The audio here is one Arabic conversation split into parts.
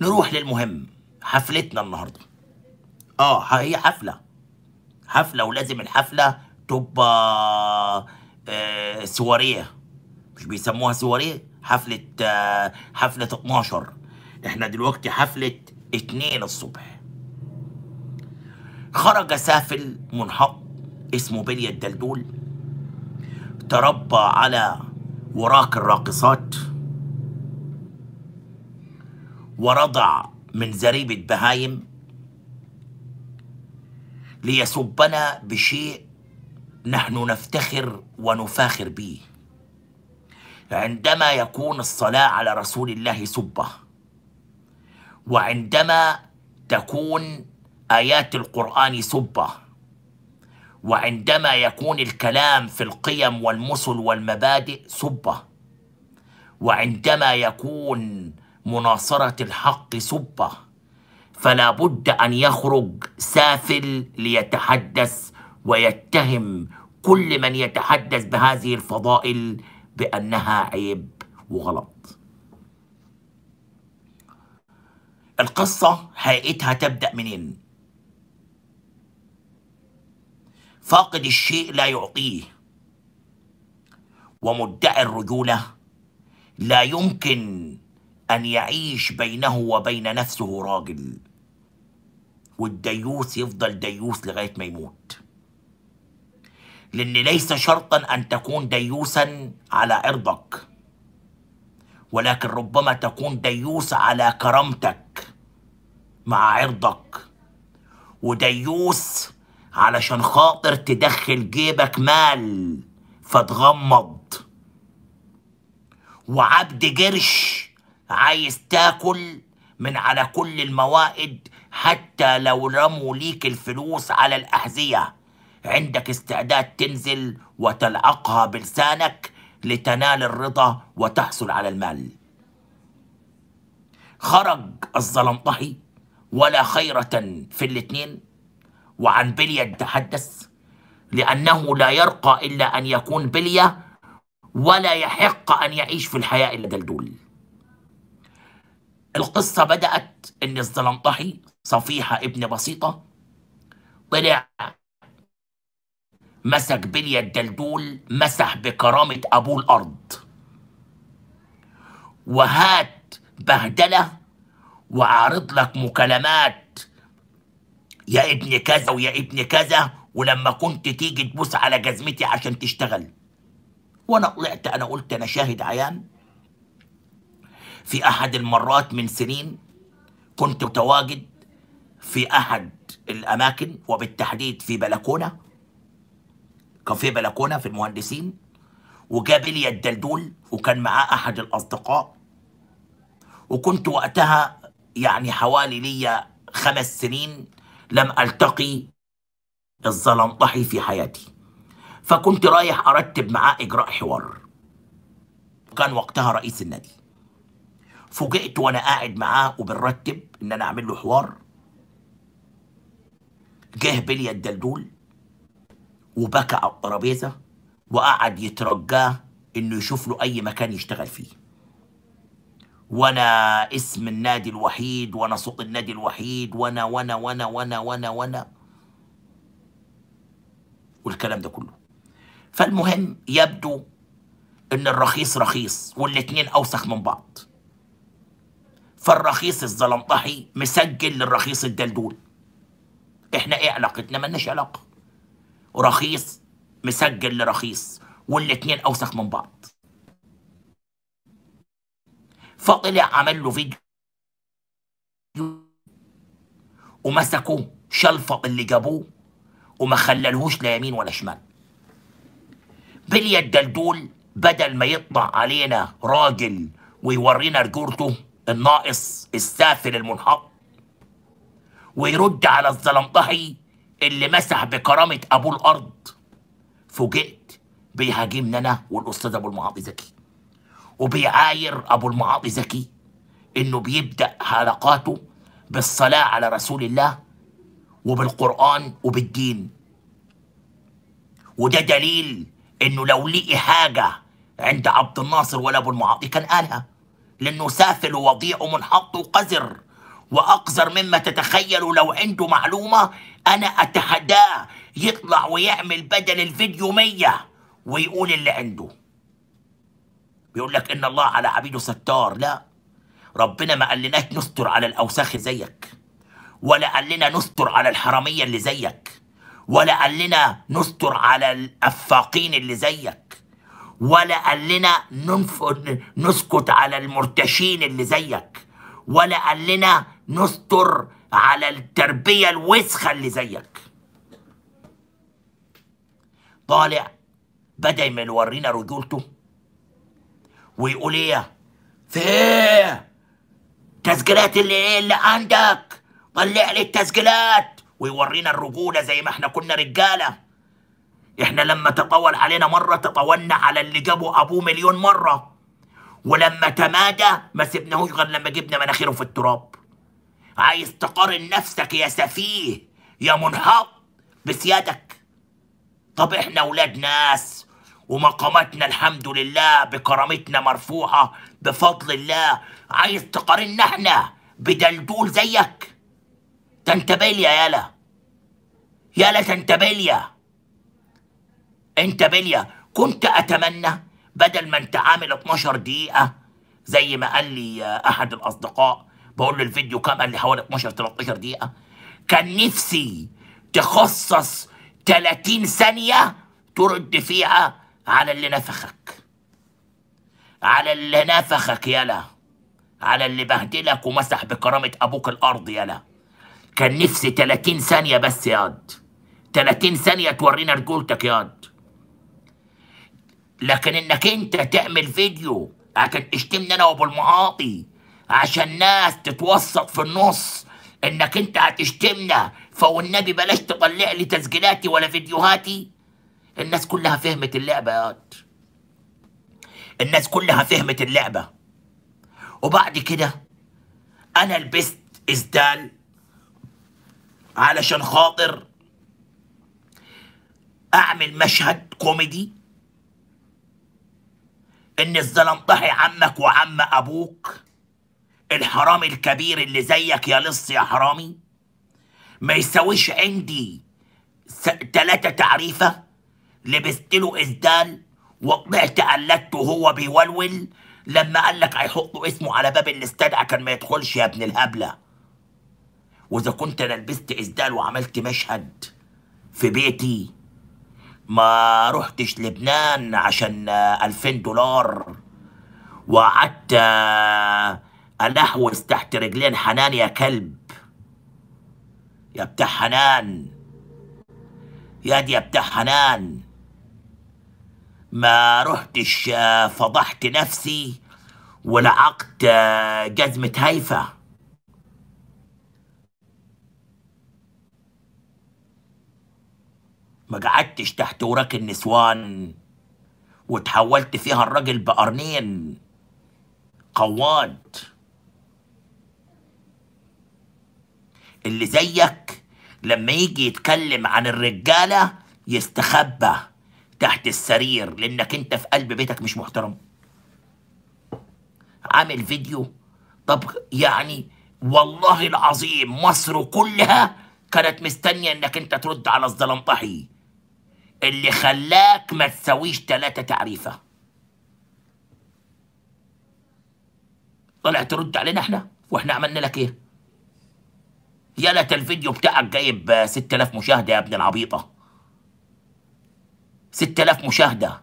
نروح للمهم حفلتنا النهارده اه هي حفله حفله ولازم الحفله تبقى آه سواريه مش بيسموها سواريه حفله آه حفله 12 احنا دلوقتي حفله 2 الصبح خرج سافل منحق اسمه بلية الدلدول تربى على وراك الراقصات ورضع من زريبة بهايم ليصبنا بشيء نحن نفتخر ونفاخر به عندما يكون الصلاة على رسول الله صبة وعندما تكون آيات القرآن صبة وعندما يكون الكلام في القيم والمسل والمبادئ صبة وعندما يكون مناصرة الحق سبة فلا بد أن يخرج سافل ليتحدث ويتهم كل من يتحدث بهذه الفضائل بأنها عيب وغلط القصة حقيقتها تبدأ منين فاقد الشيء لا يعطيه ومدعي الرجولة لا يمكن أن يعيش بينه وبين نفسه راجل والديوث يفضل ديوث لغاية ما يموت لأن ليس شرطا أن تكون ديوسا على عرضك ولكن ربما تكون ديوث على كرامتك مع عرضك وديوث علشان خاطر تدخل جيبك مال فتغمض وعبد جرش عايز تاكل من على كل الموائد حتى لو رموا ليك الفلوس على الأحذية عندك استعداد تنزل وتلعقها بلسانك لتنال الرضا وتحصل على المال خرج الظلمطحي ولا خيرة في الاتنين وعن بلية تحدث لأنه لا يرقى إلا أن يكون بلية ولا يحق أن يعيش في الحياة إلا دلدول القصة بدأت إن الزلنطحي صفيحة ابن بسيطة طلع مسك بلية الدلدول مسح بكرامة أبوه الأرض وهات بهدلة وأعرض لك مكالمات يا ابن كذا ويا ابن كذا ولما كنت تيجي تبوس على جزمتي عشان تشتغل وأنا طلعت أنا قلت أنا شاهد عيان في أحد المرات من سنين كنت متواجد في أحد الأماكن وبالتحديد في بلكونة كان في بلكونة في المهندسين وجاب لي الدلدول وكان معاه أحد الأصدقاء وكنت وقتها يعني حوالي ليا خمس سنين لم ألتقي الظلمطحي في حياتي فكنت رايح أرتب معاه إجراء حوار كان وقتها رئيس النادي فوجئت وانا قاعد معاه وبنرتب ان انا اعمل له حوار جه بلي الدلدول وبكى على الترابيزه وقعد يترجاه انه يشوف له اي مكان يشتغل فيه وانا اسم النادي الوحيد وانا صوت النادي الوحيد وانا وانا وانا وانا وانا وانا والكلام ده كله فالمهم يبدو ان الرخيص رخيص والاتنين اوسخ من بعض فالرخيص الزلمطحي مسجل للرخيص الدلدول احنا ايه علاقتنا مالناش علاقه رخيص مسجل لرخيص والاتنين اوسخ من بعض فطلع عمل له فيديو ومسكوه شلفط اللي جابوه وما خللهوش لا يمين ولا شمال بلي الدلدول بدل ما يطلع علينا راجل ويورينا رجورته الناقص السافل المنحط ويرد على الظلمطهي اللي مسح بكرامة أبوه الأرض فوجئت بيهاجمني أنا والأستاذ أبو المعاطي زكي وبيعاير أبو المعاطي زكي إنه بيبدأ حلقاته بالصلاة على رسول الله وبالقرآن وبالدين وده دليل إنه لو لقي حاجة عند عبد الناصر ولا أبو المعاطي كان قالها لأنه سافل ووضيع ومنحط وقذر وأقذر مما تتخيلوا لو عنده معلومة أنا أتحداه يطلع ويعمل بدل الفيديو مية ويقول اللي عنده بيقول لك إن الله على عبيده ستار لا ربنا ما قال لناش نستر على الأوساخ زيك ولا قال لنا نستر على الحرامية اللي زيك ولا قال لنا نستر على الأفاقين اللي زيك ولا قال لنا نسكت على المرتشين اللي زيك ولا قال لنا نستر على التربية الوسخة اللي زيك طالع بدأ يورينا رجولته ويقول ايه في تسجيلات اللي ايه اللي عندك طلع لي التسجيلات ويورينا الرجولة زي ما احنا كنا رجاله احنا لما تطول علينا مرة تطولنا على اللي جابوا ابوه مليون مرة ولما تمادى ما سبناهوش غير لما جبنا مناخيره في التراب عايز تقارن نفسك يا سفيه يا منحط بسيادك طب احنا ولاد ناس ومقاماتنا الحمد لله بكرامتنا مرفوعة بفضل الله عايز تقارنا احنا بدلدول زيك يا يالا يالا تنتبليا انت بليا كنت اتمنى بدل ما انت عامل 12 دقيقه زي ما قال لي احد الاصدقاء بقول له الفيديو كام قال لي حوالي 12 13 دقيقه كان نفسي تخصص 30 ثانيه ترد فيها على اللي نفخك على اللي نفخك يلا على اللي بهدلك ومسح بكرامه ابوك الارض يلا كان نفسي 30 ثانيه بس ياد 30 ثانيه تورينا رجولتك ياد لكن انك انت تعمل فيديو عشان تشتمني انا وابو المعاطي عشان ناس تتوسط في النص انك انت هتشتمنا فوالنبي بلاش تطلع لي تسجيلاتي ولا فيديوهاتي الناس كلها فهمت اللعبه يا قد. الناس كلها فهمت اللعبه وبعد كده انا لبست اسدال علشان خاطر اعمل مشهد كوميدي ان الظلم ضحي عمك وعم ابوك الحرامي الكبير اللي زيك يا لص يا حرامي ما يساويش عندي ثلاثة تعريفة لبست له ازدال وطلعت قلدته وهو بيولول لما قال لك هيحطوا اسمه على باب الاستاد عشان ما يدخلش يا ابن الهبله واذا كنت انا لبست إزدال وعملت مشهد في بيتي ما رحتش لبنان عشان 2000 دولار وقعدت الهوس آه، تحت رجلين حنان يا كلب يا بتاع حنان يا دي يا بتاع حنان ما رحتش آه، فضحت نفسي ولعقت آه، جزمة هيفا ما قعدتش تحت وراك النسوان وتحولت فيها الراجل بقرنين قواد اللي زيك لما يجي يتكلم عن الرجالة يستخبى تحت السرير لأنك أنت في قلب بيتك مش محترم عامل فيديو طب يعني والله العظيم مصر كلها كانت مستنية انك انت ترد على طحي اللي خلاك ما تسويش ثلاثة تعريفة طلع ترد علينا احنا واحنا عملنا لك ايه يلا الفيديو بتاعك جايب 6000 مشاهدة يا ابن العبيطة 6000 مشاهدة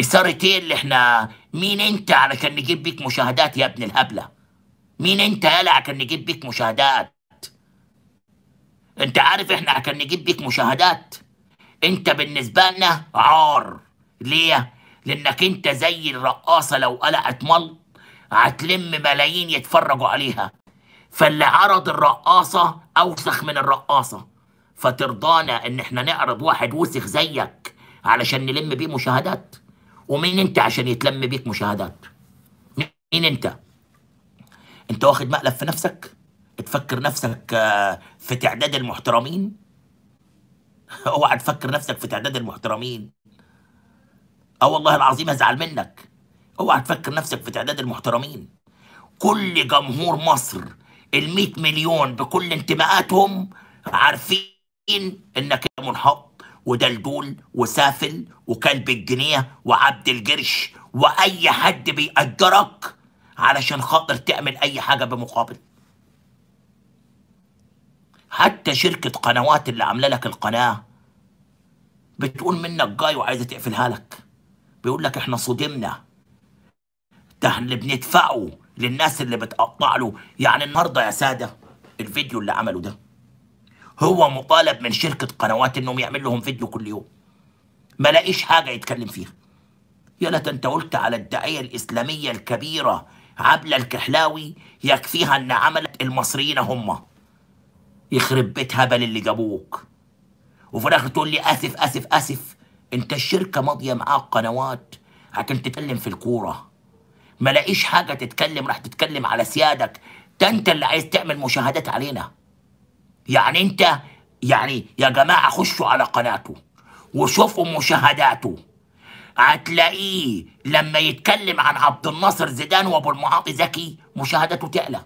إثارة ايه اللي احنا مين انت علشان نجيب بيك مشاهدات يا ابن الهبلة مين انت يالا عشان نجيب بيك مشاهدات انت عارف احنا عشان نجيب بيك مشاهدات انت بالنسبة لنا عار ليه؟ لانك انت زي الرقاصة لو قلقت ملط هتلم ملايين يتفرجوا عليها فاللي عرض الرقاصة اوسخ من الرقاصة فترضانا ان احنا نعرض واحد وسخ زيك علشان نلم بيه مشاهدات ومين انت عشان يتلم بيك مشاهدات مين انت انت واخد مقلب في نفسك تفكر نفسك آه، في تعداد المحترمين اوعى تفكر نفسك في تعداد المحترمين اه والله العظيم هزعل منك اوعى تفكر نفسك في تعداد المحترمين كل جمهور مصر ال 100 مليون بكل انتماءاتهم عارفين انك منحط ودلدول وسافل وكلب الجنيه وعبد الجرش واي حد بيأجرك علشان خاطر تعمل اي حاجه بمقابل حتى شركة قنوات اللي عاملة لك القناة بتقول منك جاي وعايزة تقفلها لك بيقول لك احنا صدمنا ده اللي بندفعه للناس اللي بتقطع له يعني النهارده يا سادة الفيديو اللي عمله ده هو مطالب من شركة قنوات انهم يعمل لهم فيديو كل يوم ما لاقيش حاجة يتكلم فيها يا ليت انت قلت على الداعية الإسلامية الكبيرة عبلة الكحلاوي يكفيها ان عملت المصريين هم يخرب بيت هبل اللي جابوك وفي الاخر تقول لي اسف اسف اسف انت الشركه ماضيه معاك قنوات عشان تتكلم في الكوره ما لاقيش حاجه تتكلم راح تتكلم على سيادك ده انت اللي عايز تعمل مشاهدات علينا يعني انت يعني يا جماعه خشوا على قناته وشوفوا مشاهداته هتلاقيه لما يتكلم عن عبد الناصر زيدان وابو المعاطي زكي مشاهداته تعلى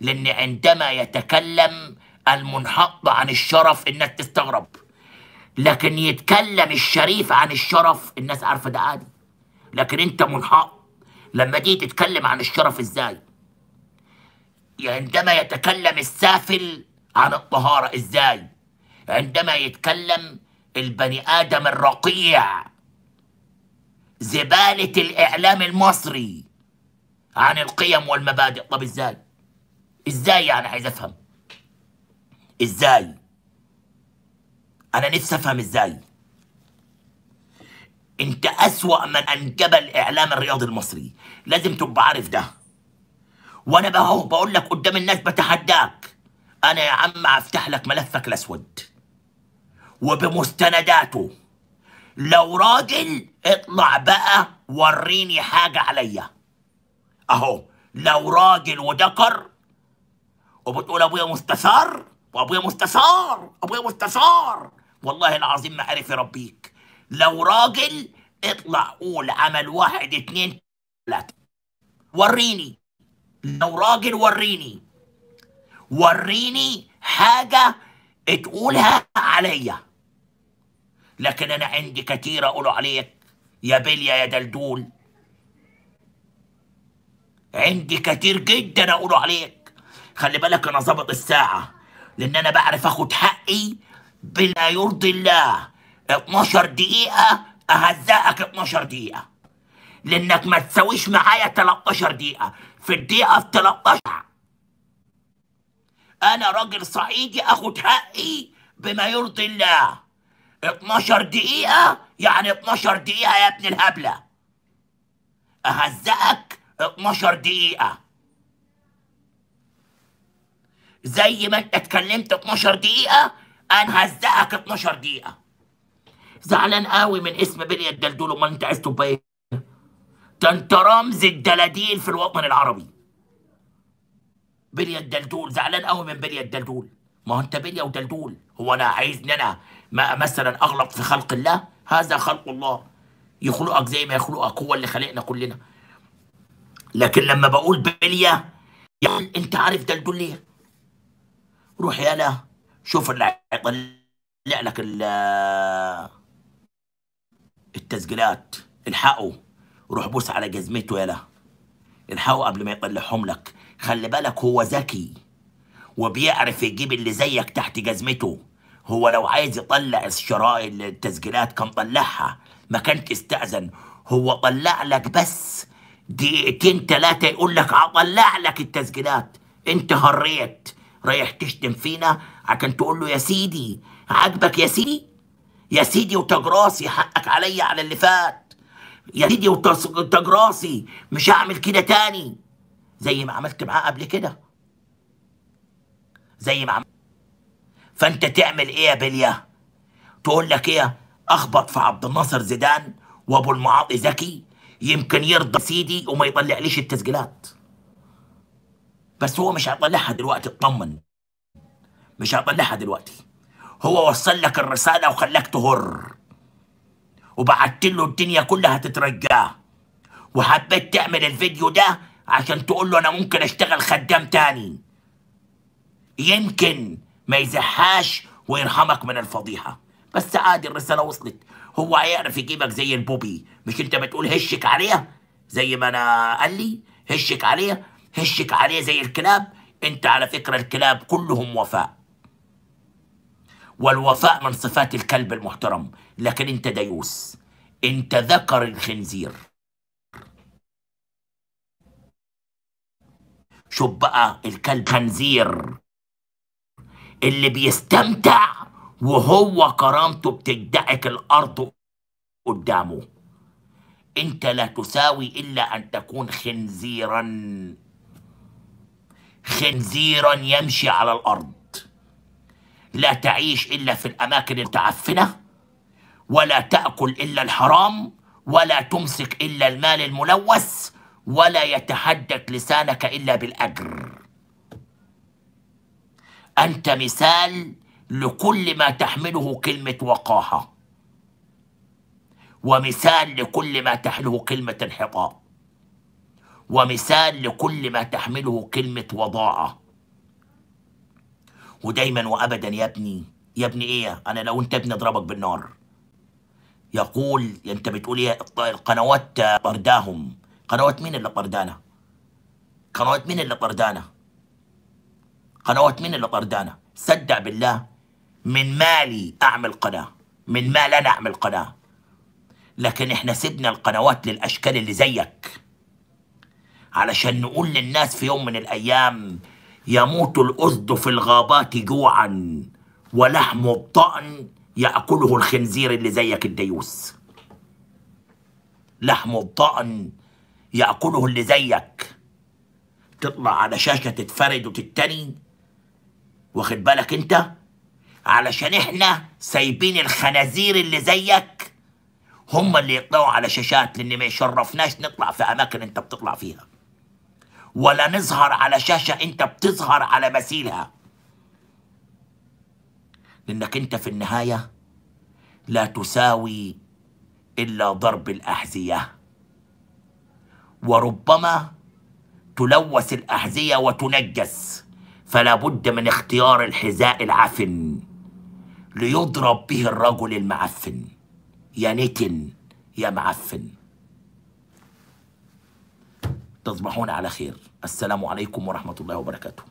لان عندما يتكلم المنحط عن الشرف انك تستغرب لكن يتكلم الشريف عن الشرف الناس عارفه ده عادي لكن انت منحط لما تيجي تتكلم عن الشرف ازاي عندما يتكلم السافل عن الطهاره ازاي عندما يتكلم البني ادم الرقيع زباله الاعلام المصري عن القيم والمبادئ طب ازاي ازاي يعني عايز افهم ازاي انا نفسي افهم ازاي انت اسوأ من انجب الاعلام الرياضي المصري لازم تبقى عارف ده وانا بهو بقول لك قدام الناس بتحداك انا يا عم هفتح لك ملفك الاسود وبمستنداته لو راجل اطلع بقى وريني حاجة عليا اهو لو راجل وذكر وبتقول ابويا مستثار وابويا مستشار ابويا مستشار والله العظيم ما عرف يربيك لو راجل اطلع قول عمل واحد اتنين ثلاثة وريني لو راجل وريني وريني حاجه تقولها عليا لكن انا عندي كتير اقوله عليك يا بليا يا دلدول عندي كتير جدا اقوله عليك خلي بالك انا ظابط الساعه لان انا بعرف اخد حقي بلا يرضي الله 12 دقيقه اهزقك 12 دقيقه لانك ما تساويش معايا 13 دقيقه في الدقيقه في 13 انا راجل صعيدي اخد حقي بما يرضي الله 12 دقيقه يعني 12 دقيقه يا ابن الهبله اهزقك 12 دقيقه زي ما انت اتكلمت 12 دقيقة انا هزقك 12 دقيقة زعلان قوي من اسم بلي الدلدول امال انت عايز تبقى ايه؟ ده انت رمز الدلاديل في الوطن العربي بليا الدلدول زعلان قوي من بليا الدلدول ما هو انت بليا ودلدول هو انا عايزني انا مثلا اغلط في خلق الله هذا خلق الله يخلقك زي ما يخلقك هو اللي خلقنا كلنا لكن لما بقول بليا يعني انت عارف دلدول ليه روح يا له شوف اللي يطلع لك التسجيلات الحقه روح بوس على جزمته يالا الحقه قبل ما يطلعهم لك خلي بالك هو ذكي وبيعرف يجيب اللي زيك تحت جزمته هو لو عايز يطلع الشراء التسجيلات كان طلعها ما كانش استأذن هو طلع لك بس دقيقتين تلاتة يقول لك اطلع لك التسجيلات انت هريت رايح تشتم فينا عشان تقول له يا سيدي عاجبك يا سيدي يا سيدي وتاج راسي حقك عليا على اللي فات يا سيدي وتاج راسي مش هعمل كده تاني زي ما عملت معاه قبل كده زي ما عم... فانت تعمل ايه يا بليه تقول لك ايه اخبط في عبد الناصر زيدان وابو المعاطي زكي يمكن يرضى سيدي وما يطلعليش التسجيلات بس هو مش هيطلعها دلوقتي اطمن مش هيطلعها دلوقتي هو وصل لك الرسالة وخلاك تهر وبعت له الدنيا كلها تترجاه وحبيت تعمل الفيديو ده عشان تقول له انا ممكن اشتغل خدام تاني يمكن ما يزحاش ويرحمك من الفضيحة بس عادي الرسالة وصلت هو هيعرف يجيبك زي البوبي مش انت بتقول هشك عليه زي ما انا قال لي هشك عليه هشك عليه زي الكلاب انت على فكرة الكلاب كلهم وفاء والوفاء من صفات الكلب المحترم لكن انت ديوس انت ذكر الخنزير شوف بقى الكلب خنزير اللي بيستمتع وهو كرامته بتدعك الارض قدامه انت لا تساوي الا ان تكون خنزيرا خنزيرا يمشي على الأرض لا تعيش إلا في الأماكن المتعفنة ولا تأكل إلا الحرام ولا تمسك إلا المال الملوث ولا يتحدث لسانك إلا بالأجر أنت مثال لكل ما تحمله كلمة وقاحة ومثال لكل ما تحمله كلمة انحطاط ومثال لكل ما تحمله كلمة وضاعة ودايما وأبدا يا ابني يا ابني إيه أنا لو أنت ابني أضربك بالنار يقول أنت بتقول إيه القنوات طرداهم قنوات مين اللي طردانا قنوات مين اللي طردانا قنوات مين اللي طردانا صدق بالله من مالي أعمل قناة من مال أنا أعمل قناة لكن إحنا سيبنا القنوات للأشكال اللي زيك علشان نقول للناس في يوم من الأيام يموت الأسد في الغابات جوعا ولحم الطأن يأكله الخنزير اللي زيك الديوس لحم الطأن يأكله اللي زيك تطلع على شاشة تتفرد وتتني واخد بالك انت علشان احنا سايبين الخنازير اللي زيك هم اللي يطلعوا على شاشات لان ما يشرفناش نطلع في اماكن انت بتطلع فيها ولا نظهر على شاشة انت بتظهر على مثيلها لانك انت في النهاية لا تساوي الا ضرب الاحذية وربما تلوث الاحذية وتنجس فلا بد من اختيار الحذاء العفن ليضرب به الرجل المعفن يا نتن يا معفن تصبحون على خير السلام عليكم ورحمة الله وبركاته